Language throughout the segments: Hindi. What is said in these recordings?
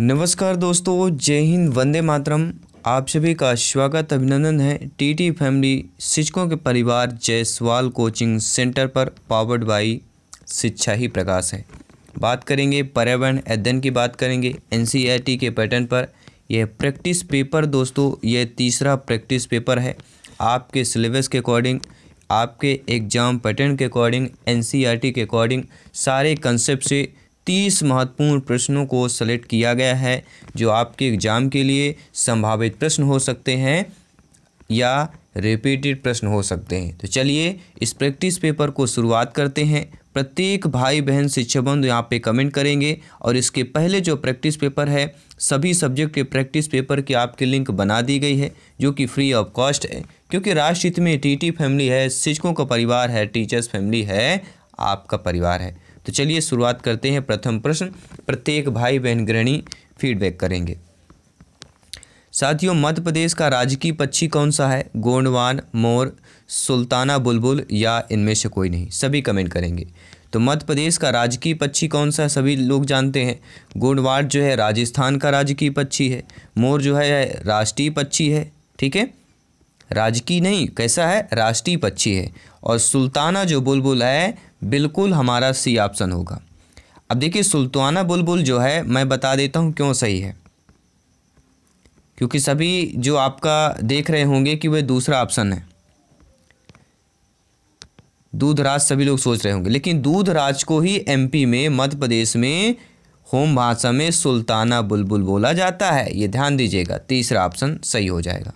नमस्कार दोस्तों जय हिंद वंदे मातरम आप सभी का स्वागत अभिनंदन है टीटी फैमिली शिक्षकों के परिवार जयसवाल कोचिंग सेंटर पर पावर्ड बाई शिक्षा ही प्रकाश है बात करेंगे पर्यावरण अध्ययन की बात करेंगे एनसीईआरटी के पैटर्न पर यह प्रैक्टिस पेपर दोस्तों यह तीसरा प्रैक्टिस पेपर है आपके सिलेबस के अकॉर्डिंग आपके एग्ज़ाम पैटर्न के अकॉर्डिंग एनसीईआरटी के अकॉर्डिंग सारे कंसेप्ट से तीस महत्वपूर्ण प्रश्नों को सेलेक्ट किया गया है जो आपके एग्ज़ाम के लिए संभावित प्रश्न हो सकते हैं या रिपीटेड प्रश्न हो सकते हैं तो चलिए इस प्रैक्टिस पेपर को शुरुआत करते हैं प्रत्येक भाई बहन शिक्षक बंधु यहाँ पे कमेंट करेंगे और इसके पहले जो प्रैक्टिस पेपर है सभी सब्जेक्ट के प्रैक्टिस पेपर की आपकी लिंक बना दी गई है जो कि फ्री ऑफ कॉस्ट है क्योंकि राष्ट्रहित में टीटी फैमिली है शिक्षकों का परिवार है टीचर्स फैमिली है आपका परिवार है तो चलिए शुरुआत करते हैं प्रथम प्रश्न प्रत्येक भाई बहन गृहणी फीडबैक करेंगे साथियों मध्य प्रदेश का राजकीय पक्षी कौन सा है गोंडवान मोर सुल्ताना बुलबुल या इनमें से कोई नहीं सभी कमेंट करेंगे तो मध्य प्रदेश का राजकीय पक्षी कौन सा है सभी लोग जानते हैं गोंडवाड़ जो है राजस्थान का राजकीय पक्षी है मोर जो है राष्ट्रीय पक्षी है ठीक है राजकीय नहीं कैसा है राष्ट्रीय पक्षी है और सुल्ताना जो बुलबुल है बिल्कुल हमारा सी ऑप्शन होगा अब देखिए सुल्ताना बुलबुल जो है मैं बता देता हूँ क्यों सही है क्योंकि सभी जो आपका देख रहे होंगे कि वह दूसरा ऑप्शन है दूध राज सभी लोग सोच रहे होंगे लेकिन दूध राज को ही एमपी में मध्य प्रदेश में होम भाषा में सुल्ताना बुलबुल बोला जाता है ये ध्यान दीजिएगा तीसरा ऑप्शन सही हो जाएगा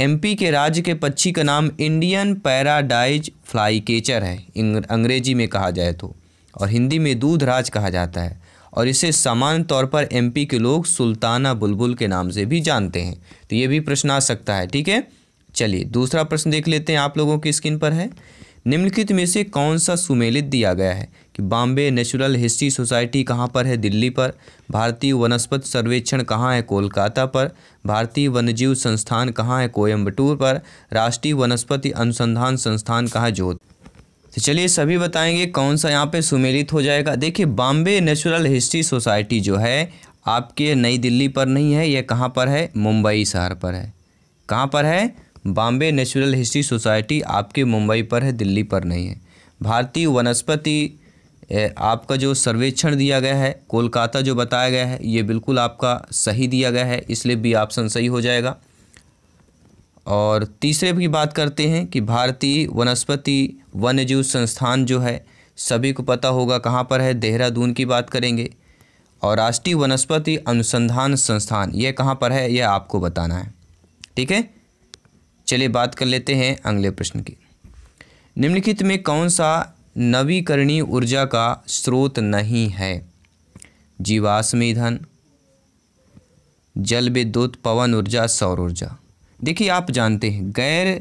एमपी के राज्य के पक्षी का नाम इंडियन पैराडाइज फ्लाई केचर है अंग्रेजी में कहा जाए तो और हिंदी में दूध राज कहा जाता है और इसे सामान्य तौर पर एमपी के लोग सुल्ताना बुलबुल के नाम से भी जानते हैं तो ये भी प्रश्न आ सकता है ठीक है चलिए दूसरा प्रश्न देख लेते हैं आप लोगों की स्क्रीन पर है निम्नलिखित में से कौन सा सुमेलित दिया गया है कि बॉम्बे नेचुरल हिस्ट्री सोसाइटी कहाँ पर है दिल्ली पर भारतीय वनस्पति सर्वेक्षण कहाँ है कोलकाता पर भारतीय वन्यजीव संस्थान कहाँ है कोयम्बटूर पर राष्ट्रीय वनस्पति अनुसंधान संस्थान कहाँ जोध तो चलिए सभी बताएंगे कौन सा यहाँ पे सुमेलित हो जाएगा देखिए बॉम्बे नेचुरल हिस्ट्री सोसाइटी जो है आपके नई दिल्ली पर नहीं है यह कहाँ पर है मुंबई शहर पर है कहाँ पर है बॉम्बे नेचुरल हिस्ट्री सोसाइटी आपके मुंबई पर है दिल्ली पर नहीं है भारतीय वनस्पति आपका जो सर्वेक्षण दिया गया है कोलकाता जो बताया गया है ये बिल्कुल आपका सही दिया गया है इसलिए बी ऑप्शन सही हो जाएगा और तीसरे की बात करते हैं कि भारतीय वनस्पति वन्यजीव संस्थान जो है सभी को पता होगा कहाँ पर है देहरादून की बात करेंगे और राष्ट्रीय वनस्पति अनुसंधान संस्थान ये कहाँ पर है यह आपको बताना है ठीक है चलिए बात कर लेते हैं अगले प्रश्न की निम्नलिखित में कौन सा नवीकरणीय ऊर्जा का स्रोत नहीं है जीवाश्म ईंधन जल विद्युत पवन ऊर्जा सौर ऊर्जा देखिए आप जानते हैं गैर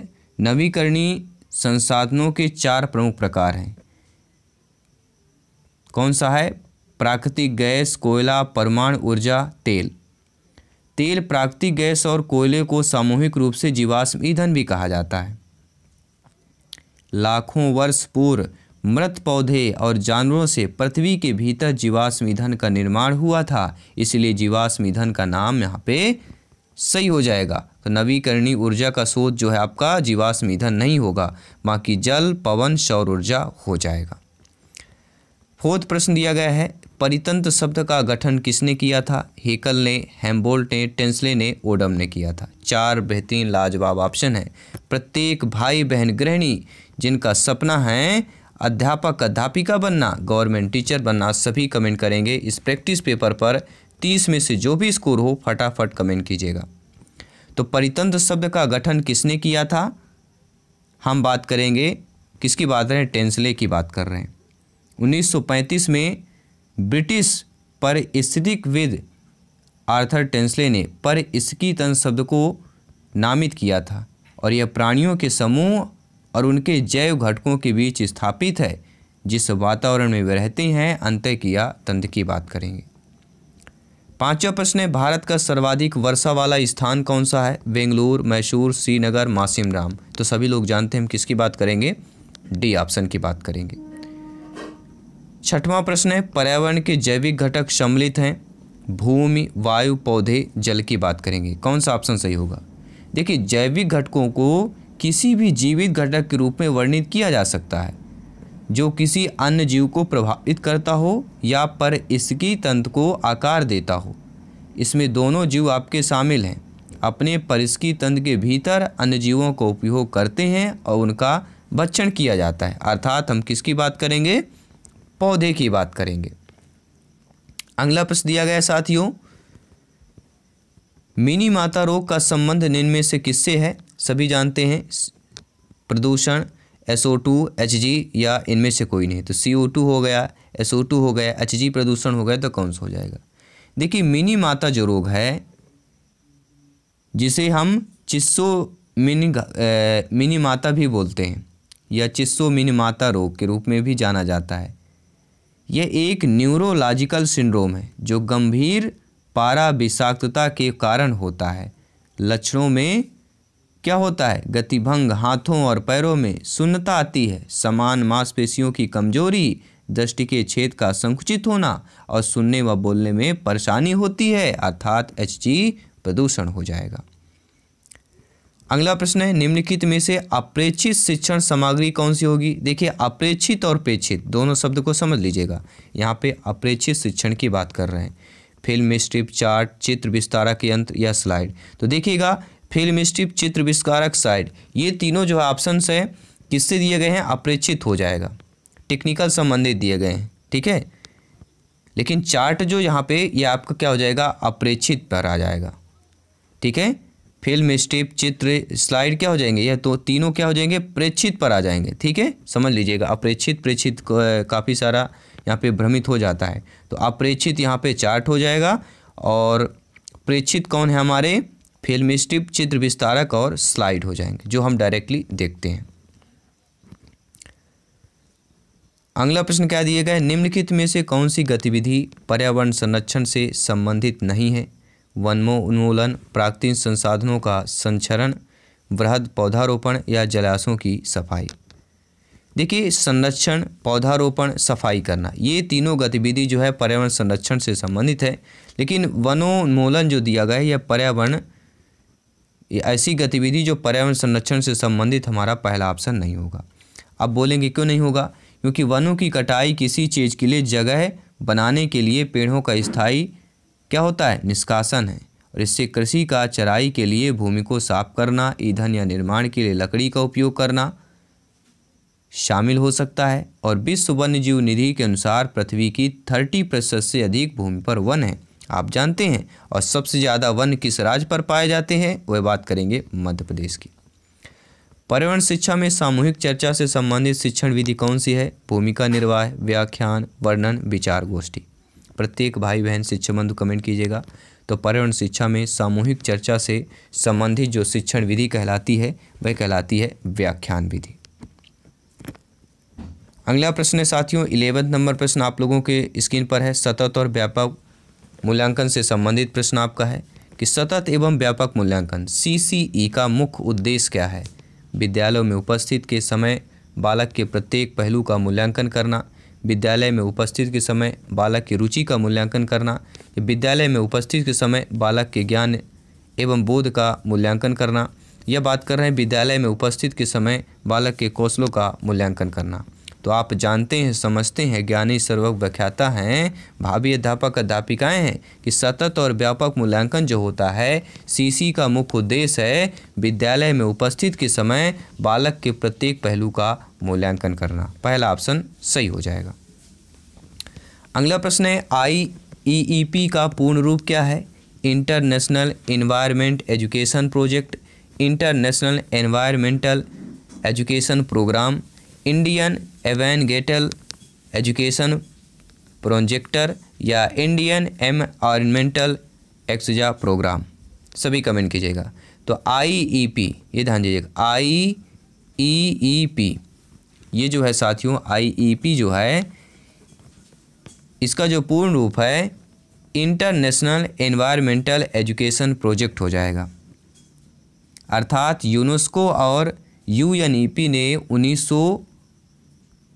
नवीकरणीय संसाधनों के चार प्रमुख प्रकार हैं कौन सा है प्राकृतिक गैस कोयला परमाणु ऊर्जा तेल तेल प्राकृतिक गैस और कोयले को सामूहिक रूप से जीवाश्म ईंधन भी कहा जाता है लाखों वर्ष पूर्व मृत पौधे और जानवरों से पृथ्वी के भीतर जीवाश्म ईंधन का निर्माण हुआ था इसलिए जीवाश्म ईंधन का नाम यहाँ पे सही हो जाएगा तो नवीकरणीय ऊर्जा का स्रोत जो है आपका जीवाश्म ईंधन नहीं होगा बाकी जल पवन सौर ऊर्जा हो जाएगा फोर्थ प्रश्न दिया गया है परितंत्र शब्द का गठन किसने किया था हेकल ने हेम्बोल्ट ने टेंसले ने ओडम ने किया था चार बेहतरीन लाजवाब ऑप्शन है प्रत्येक भाई बहन गृहिणी जिनका सपना है अध्यापक अध्यापिका बनना गवर्नमेंट टीचर बनना सभी कमेंट करेंगे इस प्रैक्टिस पेपर पर तीस में से जो भी स्कोर हो फटाफट कमेंट कीजिएगा तो परितंत्र शब्द का गठन किसने किया था हम बात करेंगे किसकी बात रहे हैं टेंसले की बात कर रहे हैं 1935 में ब्रिटिश पर विद आर्थर टेंसले ने पर इसकी तन शब्द को नामित किया था और यह प्राणियों के समूह और उनके जैव घटकों के बीच स्थापित है जिस वातावरण में वे रहते हैं अंत किया तंत्र की बात करेंगे पांचवा प्रश्न है भारत का सर्वाधिक वर्षा वाला स्थान कौन सा है बेंगलुरु मैसूर श्रीनगर राम तो सभी लोग जानते हैं हम किसकी बात करेंगे डी ऑप्शन की बात करेंगे छठवां प्रश्न है पर्यावरण के जैविक घटक सम्मिलित हैं भूमि वायु पौधे जल की बात करेंगे कौन सा ऑप्शन सही होगा देखिए जैविक घटकों को किसी भी जीवित घटक के रूप में वर्णित किया जा सकता है जो किसी अन्य जीव को प्रभावित करता हो या पर इसकी तंत्र को आकार देता हो इसमें दोनों जीव आपके शामिल हैं अपने परिसकी तंत्र के भीतर अन्य जीवों का उपयोग करते हैं और उनका भक्षण किया जाता है अर्थात हम किसकी बात करेंगे पौधे की बात करेंगे अगला प्रश्न दिया गया साथियों मिनी माता रोग का संबंध निम्न में से किससे है सभी जानते हैं प्रदूषण S O two H G या इनमें से कोई नहीं तो सी ओ टू हो गया एस ओ टू हो गया एच जी प्रदूषण हो गया तो कौन सा हो जाएगा देखिए मिनी माता जो रोग है जिसे हम चिस्सो मिनी मिनी माता भी बोलते हैं या चिस्सो मिनी माता रोग के रूप में भी जाना जाता है यह एक न्यूरोलॉजिकल सिंड्रोम है जो गंभीर पारा विषाक्तता के कारण होता है लक्षणों में क्या होता है गतिभंग हाथों और पैरों में सुन्नता आती है समान मांसपेशियों की कमजोरी दृष्टि के छेद का संकुचित होना और सुनने व बोलने में परेशानी होती है अर्थात एच प्रदूषण हो जाएगा अगला प्रश्न है निम्नलिखित में से अप्रेक्षित शिक्षण सामग्री कौन सी होगी देखिए अप्रेक्षित और प्रेक्षित दोनों शब्द को समझ लीजिएगा यहाँ पे अप्रेक्षित शिक्षण की बात कर रहे हैं फिल्म स्ट्रिप चार्ट चित्र विस्तारक यंत्र या स्लाइड तो देखिएगा फिल्म स्ट्रिप चित्र विस्कारक साइड ये तीनों जो है ऑप्शन है किससे दिए गए हैं अप्रेक्षित हो जाएगा टेक्निकल संबंधित दिए गए हैं ठीक है लेकिन चार्ट जो यहाँ पे ये यह आपका क्या हो जाएगा अप्रेक्षित पर आ जाएगा ठीक है फिल्म स्ट्रिप चित्र स्लाइड क्या हो जाएंगे यह तो तीनों क्या हो जाएंगे प्रेक्षित पर आ जाएंगे ठीक है समझ लीजिएगा अप्रेक्षित प्रेक्षित काफ़ी सारा यहाँ पे भ्रमित हो जाता है तो अप्रेक्षित यहाँ पे चार्ट हो जाएगा और प्रेक्षित कौन है हमारे फिल्म स्ट्रिप चित्र विस्तारक और स्लाइड हो जाएंगे जो हम डायरेक्टली देखते हैं अगला प्रश्न क्या दिए गए निम्नलिखित में से कौन सी गतिविधि पर्यावरण संरक्षण से संबंधित नहीं है वनमो उन्मूलन प्राकृतिक संसाधनों का संचरण वृहद पौधारोपण या जलाशयों की सफाई देखिए संरक्षण पौधारोपण सफाई करना ये तीनों गतिविधि जो है पर्यावरण संरक्षण से संबंधित है लेकिन वनोन्मूलन जो दिया गया है यह पर्यावरण ये ऐसी गतिविधि जो पर्यावरण संरक्षण से संबंधित हमारा पहला ऑप्शन नहीं होगा अब बोलेंगे क्यों नहीं होगा क्योंकि वनों की कटाई किसी चीज़ के लिए जगह बनाने के लिए पेड़ों का स्थायी क्या होता है निष्कासन है और इससे कृषि का चराई के लिए भूमि को साफ करना ईंधन या निर्माण के लिए लकड़ी का उपयोग करना शामिल हो सकता है और विश्व वन्य जीव निधि के अनुसार पृथ्वी की थर्टी प्रतिशत से अधिक भूमि पर वन है आप जानते हैं और सबसे ज़्यादा वन किस राज्य पर पाए जाते हैं वह बात करेंगे मध्य प्रदेश की पर्यावरण शिक्षा में सामूहिक चर्चा से संबंधित शिक्षण विधि कौन सी है भूमिका निर्वाह व्याख्यान वर्णन विचार गोष्ठी प्रत्येक भाई बहन शिक्षा बंधु कमेंट कीजिएगा तो पर्यावरण शिक्षा में सामूहिक चर्चा से संबंधित जो शिक्षण विधि कहलाती है वह कहलाती है व्याख्यान विधि अगला प्रश्न है साथियों इलेवंथ नंबर प्रश्न आप लोगों के स्क्रीन पर है सतत और व्यापक मूल्यांकन से संबंधित प्रश्न आपका है कि सतत एवं व्यापक मूल्यांकन सी e का मुख्य उद्देश्य क्या है विद्यालयों में उपस्थित के समय बालक के प्रत्येक पहलू का मूल्यांकन करना विद्यालय में उपस्थित के समय बालक की रुचि का मूल्यांकन करना विद्यालय में उपस्थित के समय बालक के ज्ञान एवं बोध का मूल्यांकन करना यह बात कर रहे हैं विद्यालय में उपस्थित के समय बालक के कौशलों का मूल्यांकन करना तो आप जानते हैं समझते हैं ज्ञानी सर्वक व्याख्याता हैं भावी अध्यापक अध्यापिकाएँ हैं कि सतत और व्यापक मूल्यांकन जो होता है सीसी का मुख्य उद्देश्य है विद्यालय में उपस्थित के समय बालक के प्रत्येक पहलू का मूल्यांकन करना पहला ऑप्शन सही हो जाएगा अगला प्रश्न है आई ई ई पी का पूर्ण रूप क्या है international environment education project international environmental education programme Indian environmental education projector या इंडियन एम आर्मेंटल एक्सजा प्रोग्राम सभी कमेंट कीजिएगा तो आई ई पी ये ध्यान दीजिएगा आई ई ई पी ये जो है साथियों आई ई पी जो है इसका जो पूर्ण रूप है इंटरनेशनल एनवायरमेंटल एजुकेशन प्रोजेक्ट हो जाएगा अर्थात यूनेस्को और यूएनईपी e ने उन्नीस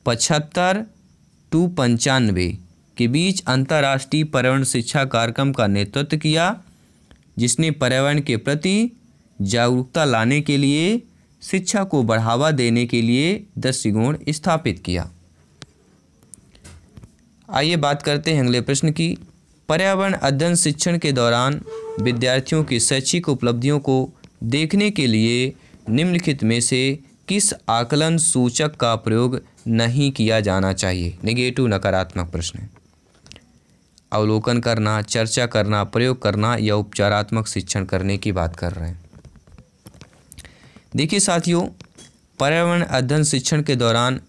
पचहत्तर टू पंचानवे के बीच अंतर्राष्ट्रीय पर्यावरण शिक्षा कार्यक्रम का नेतृत्व किया जिसने पर्यावरण के प्रति जागरूकता लाने के लिए शिक्षा को बढ़ावा देने के लिए दृष्टिकोण स्थापित किया आइए बात करते हैं अगले प्रश्न की पर्यावरण अध्ययन शिक्षण के दौरान विद्यार्थियों की शैक्षिक उपलब्धियों को देखने के लिए निम्नलिखित में से किस आकलन सूचक का प्रयोग नहीं किया जाना चाहिए निगेटिव नकारात्मक प्रश्न अवलोकन करना चर्चा करना प्रयोग करना या उपचारात्मक शिक्षण करने की बात कर रहे हैं देखिए साथियों पर्यावरण अध्ययन शिक्षण के दौरान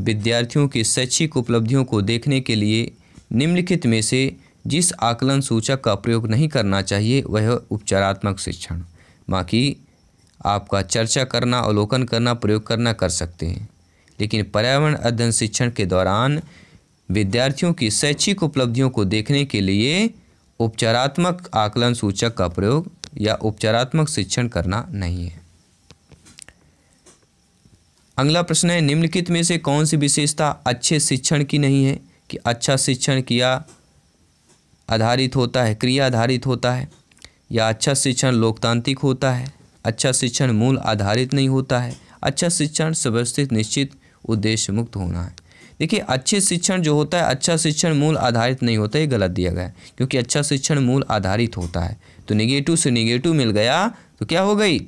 विद्यार्थियों की शैक्षिक उपलब्धियों को देखने के लिए निम्नलिखित में से जिस आकलन सूचक का प्रयोग नहीं करना चाहिए वह उपचारात्मक शिक्षण बाकी आपका चर्चा करना अवलोकन करना प्रयोग करना कर सकते हैं लेकिन पर्यावरण अध्ययन शिक्षण के दौरान विद्यार्थियों की शैक्षिक उपलब्धियों को देखने के लिए उपचारात्मक आकलन सूचक का प्रयोग या उपचारात्मक शिक्षण करना नहीं है अगला प्रश्न है निम्नलिखित में से कौन सी विशेषता अच्छे शिक्षण की नहीं है कि अच्छा शिक्षण किया आधारित होता है क्रिया आधारित होता है या अच्छा शिक्षण लोकतांत्रिक होता है अच्छा शिक्षण मूल आधारित नहीं होता है अच्छा शिक्षण सुव्यवस्थित निश्चित उद्देश्य मुक्त होना है देखिए अच्छे शिक्षण जो होता है अच्छा शिक्षण मूल आधारित नहीं होता ये गलत दिया गया है क्योंकि अच्छा शिक्षण मूल आधारित होता है तो निगेटिव से निगेटिव मिल गया तो क्या हो गई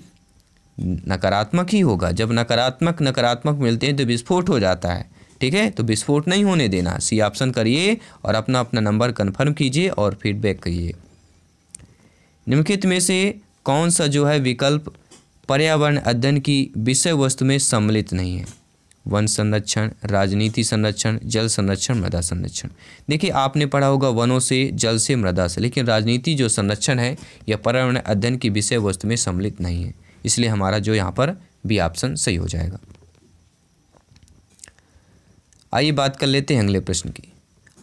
नकारात्मक ही होगा जब नकारात्मक नकारात्मक मिलते हैं तो विस्फोट हो जाता है ठीक है तो विस्फोट नहीं होने देना सी ऑप्शन करिए और अपना अपना नंबर कन्फर्म कीजिए और फीडबैक करिए निम्नलिखित में से कौन सा जो है विकल्प पर्यावरण अध्ययन की विषय वस्तु में सम्मिलित नहीं है वन संरक्षण राजनीति संरक्षण जल संरक्षण मृदा संरक्षण देखिए आपने पढ़ा होगा वनों से जल से मृदा से लेकिन राजनीति जो संरक्षण है यह पर्यावरण अध्ययन की विषय वस्तु में सम्मिलित नहीं है इसलिए हमारा जो यहाँ पर बी ऑप्शन सही हो जाएगा आइए बात कर लेते हैं अगले प्रश्न की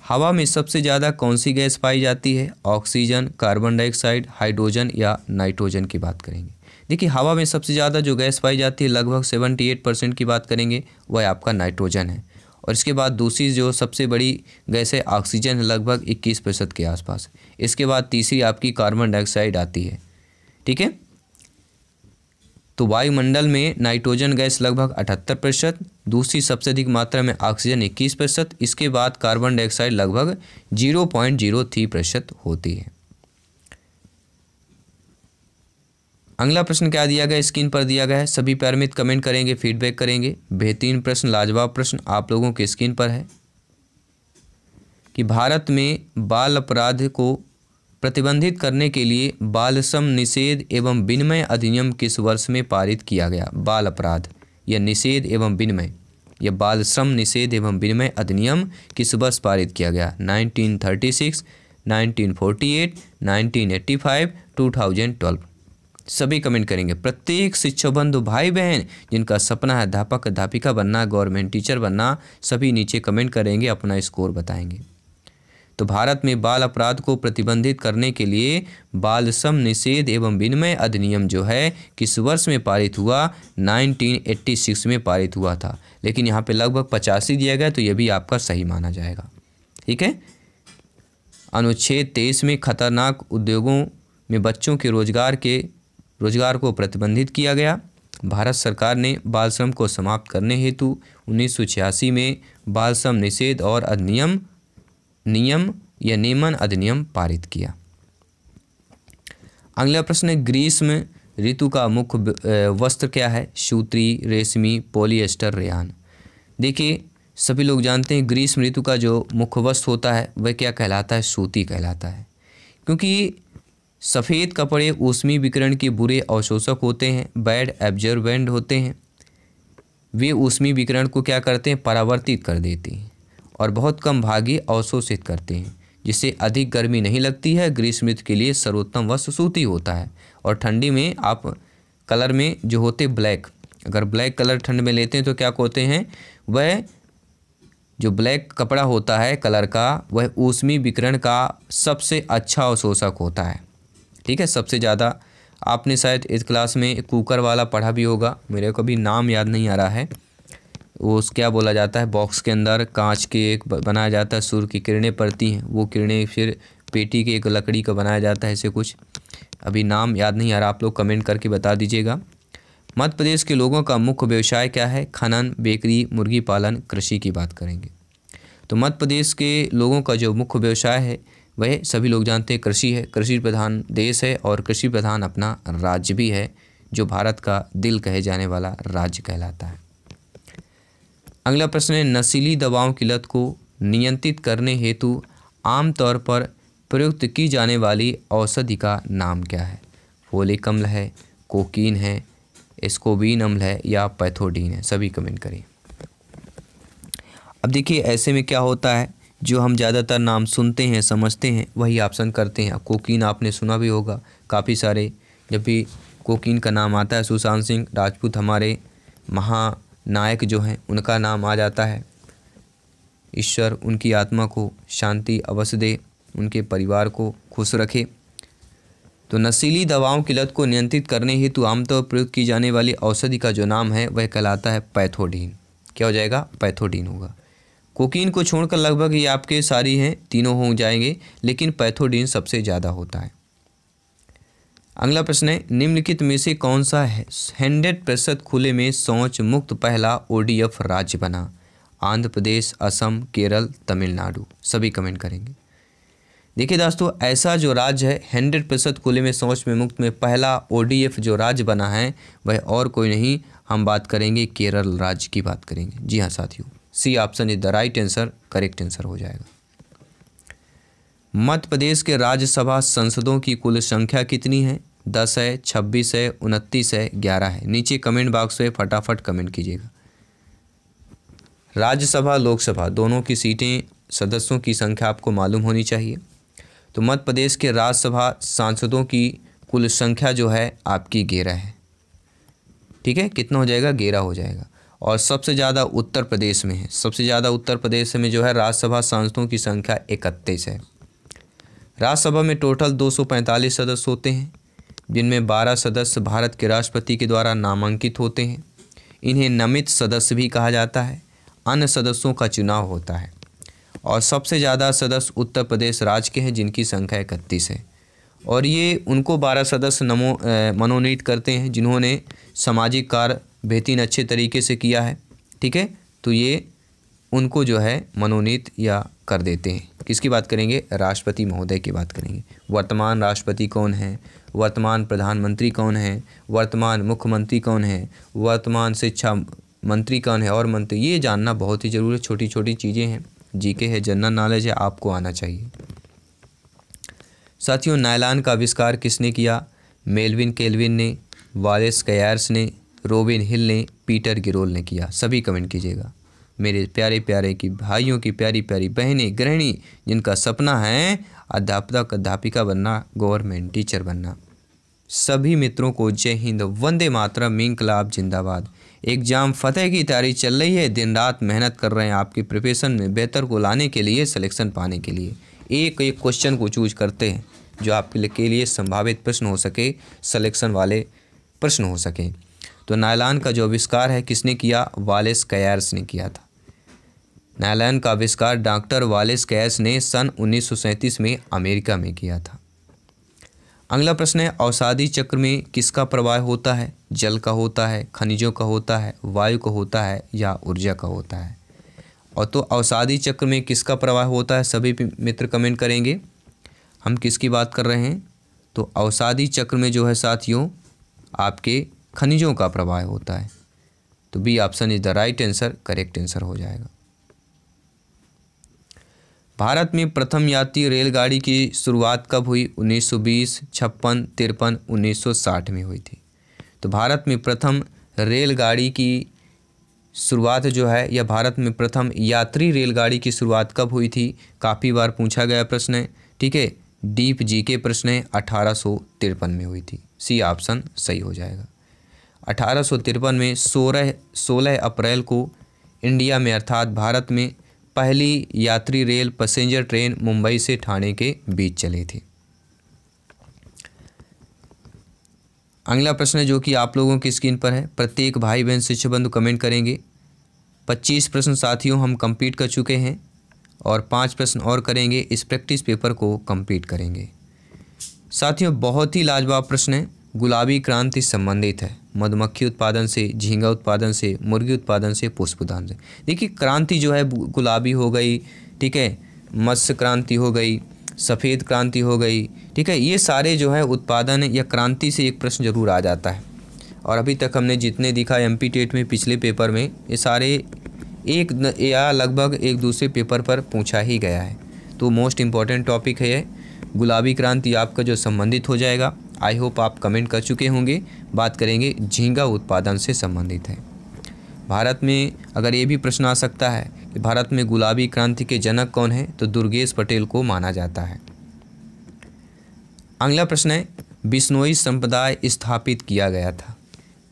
हवा में सबसे ज़्यादा कौन सी गैस पाई जाती है ऑक्सीजन कार्बन डाइऑक्साइड हाइड्रोजन या नाइट्रोजन की बात करेंगे देखिए हवा में सबसे ज़्यादा जो गैस पाई जाती है लगभग सेवेंटी एट परसेंट की बात करेंगे वह आपका नाइट्रोजन है और इसके बाद दूसरी जो सबसे बड़ी गैस है ऑक्सीजन है लगभग इक्कीस प्रतिशत के आसपास इसके बाद तीसरी आपकी कार्बन डाइऑक्साइड आती है ठीक है तो वायुमंडल में नाइट्रोजन गैस लगभग अठहत्तर प्रतिशत दूसरी सबसे अधिक मात्रा में ऑक्सीजन इक्कीस प्रतिशत इसके बाद कार्बन डाइऑक्साइड लगभग जीरो पॉइंट जीरो थ्री प्रतिशत होती है अगला प्रश्न क्या दिया गया स्क्रीन पर दिया गया है सभी पैरमित कमेंट करेंगे फीडबैक करेंगे बेहतरीन प्रश्न लाजवाब प्रश्न आप लोगों के स्क्रीन पर है कि भारत में बाल अपराध को प्रतिबंधित करने के लिए बाल श्रम निषेध एवं विनिमय अधिनियम किस वर्ष में पारित किया गया बाल अपराध यह निषेध एवं विनिमय यह बाल श्रम निषेध एवं विनिमय अधिनियम किस वर्ष पारित किया गया 1936, 1948, 1985, 2012 सभी कमेंट करेंगे प्रत्येक शिक्षक बंधु भाई बहन जिनका सपना है अध्यापक अध्यापिका बनना गवर्नमेंट टीचर बनना सभी नीचे कमेंट करेंगे अपना स्कोर बताएंगे तो भारत में बाल अपराध को प्रतिबंधित करने के लिए बाल श्रम निषेध एवं विनिमय अधिनियम जो है किस वर्ष में पारित हुआ 1986 में पारित हुआ था लेकिन यहाँ पे लगभग पचासी दिया गया तो ये भी आपका सही माना जाएगा ठीक है अनुच्छेद तेईस में खतरनाक उद्योगों में बच्चों के रोजगार के रोजगार को प्रतिबंधित किया गया भारत सरकार ने बाल श्रम को समाप्त करने हेतु उन्नीस में बाल श्रम निषेध और अधिनियम नियम या नियमन अधिनियम पारित किया अगला प्रश्न है ग्रीस में ऋतु का मुख्य वस्त्र क्या है सूत्री रेशमी पॉलिएस्टर रेयान देखिए सभी लोग जानते हैं में ऋतु का जो मुख्य वस्त्र होता है वह क्या कहलाता है सूती कहलाता है क्योंकि सफ़ेद कपड़े ऊष्मी विकिरण के बुरे अवशोषक होते हैं बैड एब्जर्बेंड होते हैं वे ऊष्मी विकिरण को क्या करते हैं परावर्तित कर देते हैं और बहुत कम भागी अवशोषित करते हैं जिससे अधिक गर्मी नहीं लगती है ग्रीष्म के लिए सर्वोत्तम वस्त्र सूती होता है और ठंडी में आप कलर में जो होते ब्लैक अगर ब्लैक कलर ठंड में लेते हैं तो क्या कहते हैं वह जो ब्लैक कपड़ा होता है कलर का वह ऊष्मी विकरण का सबसे अच्छा अवशोषक होता है ठीक है सबसे ज़्यादा आपने शायद इस क्लास में कुकर वाला पढ़ा भी होगा मेरे को भी नाम याद नहीं आ रहा है उस क्या बोला जाता है बॉक्स के अंदर कांच के एक बनाया जाता है सूर्य की किरणें पड़ती हैं वो किरणें फिर पेटी के एक लकड़ी का बनाया जाता है ऐसे कुछ अभी नाम याद नहीं आ रहा आप लोग कमेंट करके बता दीजिएगा मध्य प्रदेश के लोगों का मुख्य व्यवसाय क्या है खनन बेकरी मुर्गी पालन कृषि की बात करेंगे तो मध्य प्रदेश के लोगों का जो मुख्य व्यवसाय है वह सभी लोग जानते हैं कृषि है कृषि प्रधान देश है और कृषि प्रधान अपना राज्य भी है जो भारत का दिल कहे जाने वाला राज्य कहलाता है अगला प्रश्न है नशीली दवाओं की लत को नियंत्रित करने हेतु आमतौर पर प्रयुक्त की जाने वाली औषधि का नाम क्या है फोलिक अम्ल है कोकीन है एस्कोबीन अम्ल है या पैथोडीन है सभी कमेंट करें अब देखिए ऐसे में क्या होता है जो हम ज़्यादातर नाम सुनते हैं समझते हैं वही ऑप्शन करते हैं कोकीन आपने सुना भी होगा काफ़ी सारे जब भी कोकीन का नाम आता है सुशांत सिंह राजपूत हमारे महा नायक जो हैं उनका नाम आ जाता है ईश्वर उनकी आत्मा को शांति अवश्य दे उनके परिवार को खुश रखे तो नशीली दवाओं की लत को नियंत्रित करने हेतु आमतौर पर प्रयोग की जाने वाली औषधि का जो नाम है वह कहलाता है पैथोडीन क्या हो जाएगा पैथोडीन होगा कोकीन को छोड़कर लगभग ये आपके सारी हैं तीनों हो जाएंगे लेकिन पैथोडीन सबसे ज़्यादा होता है अगला प्रश्न है निम्नलिखित में से कौन सा है हंड्रेड प्रतिशत खुले में शौच मुक्त पहला ओडीएफ राज्य बना आंध्र प्रदेश असम केरल तमिलनाडु सभी कमेंट करेंगे देखिए दोस्तों ऐसा जो राज्य है हंड्रेड प्रतिशत खुले में शौच में मुक्त में पहला ओडीएफ जो राज्य बना है वह और कोई नहीं हम बात करेंगे केरल राज्य की बात करेंगे जी हाँ साथियों C option is the right answer correct answer हो जाएगा मध्य प्रदेश के राज्यसभा संसदों की कुल संख्या कितनी है दस है छब्बीस है उनतीस है ग्यारह है नीचे कमेंट बॉक्स में फटाफट कमेंट कीजिएगा राज्यसभा लोकसभा दोनों की सीटें सदस्यों की संख्या आपको मालूम होनी चाहिए तो मध्य प्रदेश के राज्यसभा सांसदों की कुल संख्या जो है आपकी ग्यारह है ठीक है कितना हो जाएगा ग्यारह हो जाएगा और सबसे ज़्यादा उत्तर प्रदेश में है सबसे ज़्यादा उत्तर प्रदेश में जो है राज्यसभा सांसदों की संख्या इकतीस है राज्यसभा में टोटल 245 सदस्य होते हैं जिनमें 12 सदस्य भारत के राष्ट्रपति के द्वारा नामांकित होते हैं इन्हें नमित सदस्य भी कहा जाता है अन्य सदस्यों का चुनाव होता है और सबसे ज़्यादा सदस्य उत्तर प्रदेश राज्य के हैं जिनकी संख्या इकतीस है और ये उनको बारह सदस्य नमो मनोनीत करते हैं जिन्होंने सामाजिक कार्य बेहतरीन अच्छे तरीके से किया है ठीक है तो ये उनको जो है मनोनीत या कर देते हैं किसकी बात करेंगे राष्ट्रपति महोदय की बात करेंगे वर्तमान राष्ट्रपति कौन है वर्तमान प्रधानमंत्री कौन है वर्तमान मुख्यमंत्री कौन है वर्तमान शिक्षा मंत्री कौन है और मंत्री ये जानना बहुत ही ज़रूरी है छोटी छोटी चीज़ें हैं जीके है जनरल नॉलेज है आपको आना चाहिए साथियों नायलान का आविष्कार किसने किया मेलविन केलविन ने वालिस कयार्स ने रोबिन हिल ने पीटर गिरोल ने किया सभी कमेंट कीजिएगा मेरे प्यारे प्यारे की भाइयों की प्यारी प्यारी बहनें गृहिणी जिनका सपना है अध्यापक अध्यापिका बनना गवर्नमेंट टीचर बनना सभी मित्रों को जय हिंद वंदे मातरम क्लाब जिंदाबाद एग्जाम फतेह की तैयारी चल रही है दिन रात मेहनत कर रहे हैं आपकी प्रिपरेशन में बेहतर को लाने के लिए सिलेक्शन पाने के लिए एक एक क्वेश्चन को चूज करते हैं जो आपके के लिए संभावित प्रश्न हो सके सिलेक्शन वाले प्रश्न हो सकें तो नायलान का जो आविष्कार है किसने किया वालेस कयार्स ने किया था नैलैन का आविष्कार डॉक्टर वालिस कैस ने सन उन्नीस में अमेरिका में किया था अगला प्रश्न है औसादी चक्र में किसका प्रवाह होता है जल का होता है खनिजों का होता है वायु का होता है या ऊर्जा का होता है और तो औसादी चक्र में किसका प्रवाह होता है सभी मित्र कमेंट करेंगे हम किसकी बात कर रहे हैं तो औसादी चक्र में जो है साथियों आपके खनिजों का प्रवाह होता है तो B option is the right answer correct answer हो जाएगा भारत में प्रथम यात्री रेलगाड़ी की शुरुआत कब हुई 1920, छप्पन तिरपन 1960 में हुई थी तो भारत में प्रथम रेलगाड़ी की शुरुआत जो है या भारत में प्रथम यात्री रेलगाड़ी की शुरुआत कब हुई थी काफ़ी बार पूछा गया प्रश्न है ठीक है डीप जी के प्रश्न है अठारह में हुई थी सी ऑप्शन सही हो जाएगा अठारह में सोलह सोलह अप्रैल को इंडिया में अर्थात भारत में पहली यात्री रेल पैसेंजर ट्रेन मुंबई से ठाणे के बीच चली थी अगला प्रश्न जो कि आप लोगों की स्क्रीन पर है प्रत्येक भाई बहन शिक्षा बंधु कमेंट करेंगे पच्चीस प्रश्न साथियों हम कंप्लीट कर चुके हैं और पांच प्रश्न और करेंगे इस प्रैक्टिस पेपर को कंप्लीट करेंगे साथियों बहुत ही लाजवाब प्रश्न है गुलाबी क्रांति संबंधित है मधुमक्खी उत्पादन से झींगा उत्पादन से मुर्गी उत्पादन से पुष्प उत्पादन से देखिए क्रांति जो है गुलाबी हो गई ठीक है मत्स्य क्रांति हो गई सफ़ेद क्रांति हो गई ठीक है ये सारे जो है उत्पादन या क्रांति से एक प्रश्न ज़रूर आ जाता है और अभी तक हमने जितने दिखा एम पी टेट में पिछले पेपर में ये सारे एक या लगभग एक दूसरे पेपर पर पूछा ही गया है तो मोस्ट इम्पॉर्टेंट टॉपिक है गुलाबी क्रांति आपका जो संबंधित हो जाएगा आई होप आप कमेंट कर चुके होंगे बात करेंगे झींगा उत्पादन से संबंधित है भारत में अगर ये भी प्रश्न आ सकता है कि भारत में गुलाबी क्रांति के जनक कौन है तो दुर्गेश पटेल को माना जाता है अगला प्रश्न है बिश्नोई संप्रदाय स्थापित किया गया था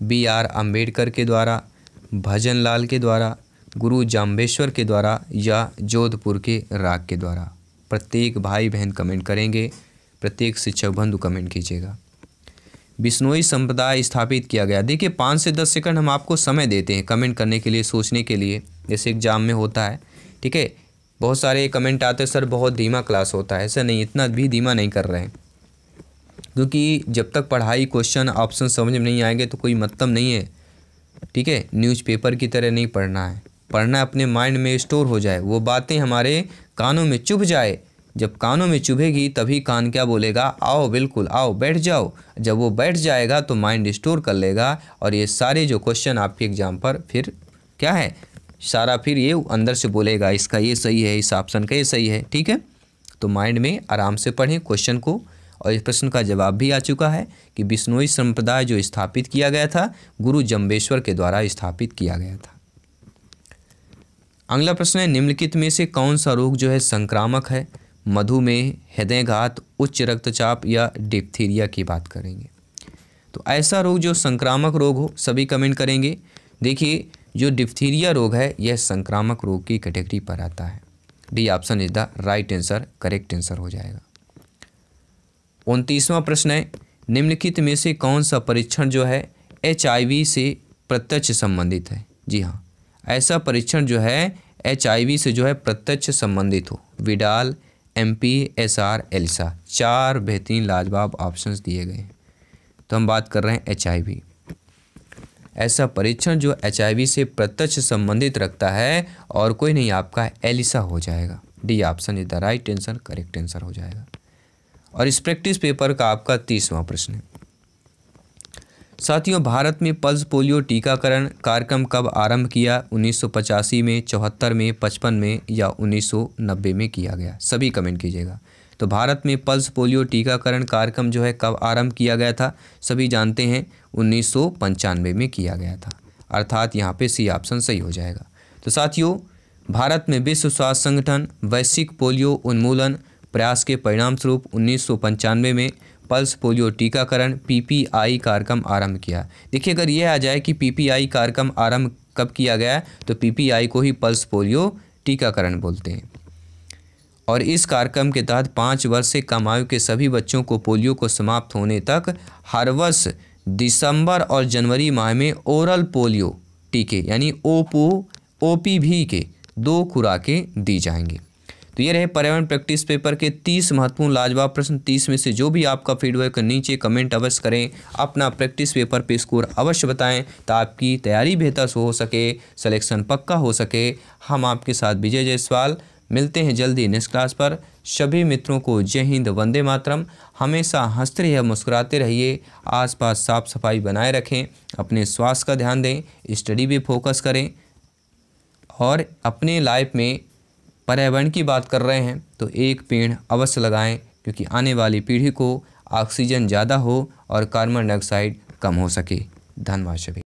बी आर अम्बेडकर के द्वारा भजन लाल के द्वारा गुरु जाम्बेश्वर के द्वारा या जोधपुर के राग के द्वारा प्रत्येक भाई बहन कमेंट करेंगे प्रत्येक शिक्षक बंधु कमेंट कीजिएगा बिश्नोई संप्रदाय स्थापित किया गया देखिए पाँच से दस सेकंड हम आपको समय देते हैं कमेंट करने के लिए सोचने के लिए जैसे एग्जाम में होता है ठीक है बहुत सारे कमेंट आते हैं सर बहुत धीमा क्लास होता है ऐसा नहीं इतना भी धीमा नहीं कर रहे हैं क्योंकि जब तक पढ़ाई क्वेश्चन ऑप्शन समझ में नहीं आएंगे तो कोई मतलब नहीं है ठीक है न्यूज़पेपर की तरह नहीं पढ़ना है पढ़ना अपने माइंड में स्टोर हो जाए वो बातें हमारे कानों में चुभ जाए जब कानों में चुभेगी तभी कान क्या बोलेगा आओ बिल्कुल आओ बैठ जाओ जब वो बैठ जाएगा तो माइंड स्टोर कर लेगा और ये सारे जो क्वेश्चन आपके एग्जाम पर फिर क्या है सारा फिर ये अंदर से बोलेगा इसका ये सही है इस ऑप्शन का ये सही है ठीक है तो माइंड में आराम से पढ़ें क्वेश्चन को और इस प्रश्न का जवाब भी आ चुका है कि बिश्नोई संप्रदाय जो स्थापित किया गया था गुरु जम्बेश्वर के द्वारा स्थापित किया गया था अगला प्रश्न है निम्नलिखित में से कौन सा रोग जो है संक्रामक है मधुमेह हृदयघात उच्च रक्तचाप या डिप्थीरिया की बात करेंगे तो ऐसा रोग जो संक्रामक रोग हो सभी कमेंट करेंगे देखिए जो डिप्थीरिया रोग है यह संक्रामक रोग की कैटेगरी पर आता है D option is the right answer correct answer हो जाएगा उनतीसवां प्रश्न है निम्नलिखित में से कौन सा परीक्षण जो है एच से प्रत्यक्ष संबंधित है जी हाँ ऐसा परीक्षण जो है एच से जो है प्रत्यक्ष संबंधित हो Widal M P S R ELISA चार बेहतरीन लाजवाब ऑप्शंस दिए गए हैं तो हम बात कर रहे हैं एच आई वी ऐसा परीक्षण जो एच आई वी से प्रत्यक्ष संबंधित रखता है और कोई नहीं आपका एलिसा हो जाएगा D option is the right answer correct answer हो जाएगा और इस प्रैक्टिस पेपर का आपका तीसवां प्रश्न है साथियों भारत में पल्स पोलियो टीकाकरण कार्यक्रम कब आरंभ किया 1985 में चौहत्तर में पचपन में या 1990 में किया गया सभी कमेंट कीजिएगा तो भारत में पल्स पोलियो टीकाकरण कार्यक्रम जो है कब आरंभ किया गया था सभी जानते हैं उन्नीस में किया गया था अर्थात यहाँ पे सी ऑप्शन सही हो जाएगा तो साथियों भारत में विश्व स्वास्थ्य संगठन वैश्विक पोलियो उन्मूलन प्रयास के परिणामस्वरूप स्वरूप उन्नीस में पल्स पोलियो टीकाकरण पीपीआई कार्यक्रम आरंभ किया देखिए अगर ये आ जाए कि पीपीआई कार्यक्रम आरंभ कब किया गया है तो पीपीआई को ही पल्स पोलियो टीकाकरण बोलते हैं और इस कार्यक्रम के तहत पाँच वर्ष से कम आयु के सभी बच्चों को पोलियो को समाप्त होने तक हर वर्ष दिसंबर और जनवरी माह में ओरल पोलियो टीके यानी ओपो ओ के दो खुराकें दी जाएंगी तो ये रहे पर्यावरण प्रैक्टिस पेपर के तीस महत्वपूर्ण लाजवाब प्रश्न तीस में से जो भी आपका फीडबैक नीचे कमेंट अवश्य करें अपना प्रैक्टिस पेपर पे स्कोर अवश्य बताएं तो आपकी तैयारी बेहतर हो सके सिलेक्शन पक्का हो सके हम आपके साथ विजय जायसवाल मिलते हैं जल्दी नेक्स्ट क्लास पर सभी मित्रों को जय हिंद वंदे मातरम हमेशा हंसते रहिए मुस्कुराते रहिए आसपास साफ सफाई बनाए रखें अपने स्वास्थ्य का ध्यान दें स्टडी पे फोकस करें और अपने लाइफ में पर्यावरण की बात कर रहे हैं तो एक पेड़ अवश्य लगाएं क्योंकि आने वाली पीढ़ी को ऑक्सीजन ज़्यादा हो और कार्बन डाइऑक्साइड कम हो सके धन्यवाद सभी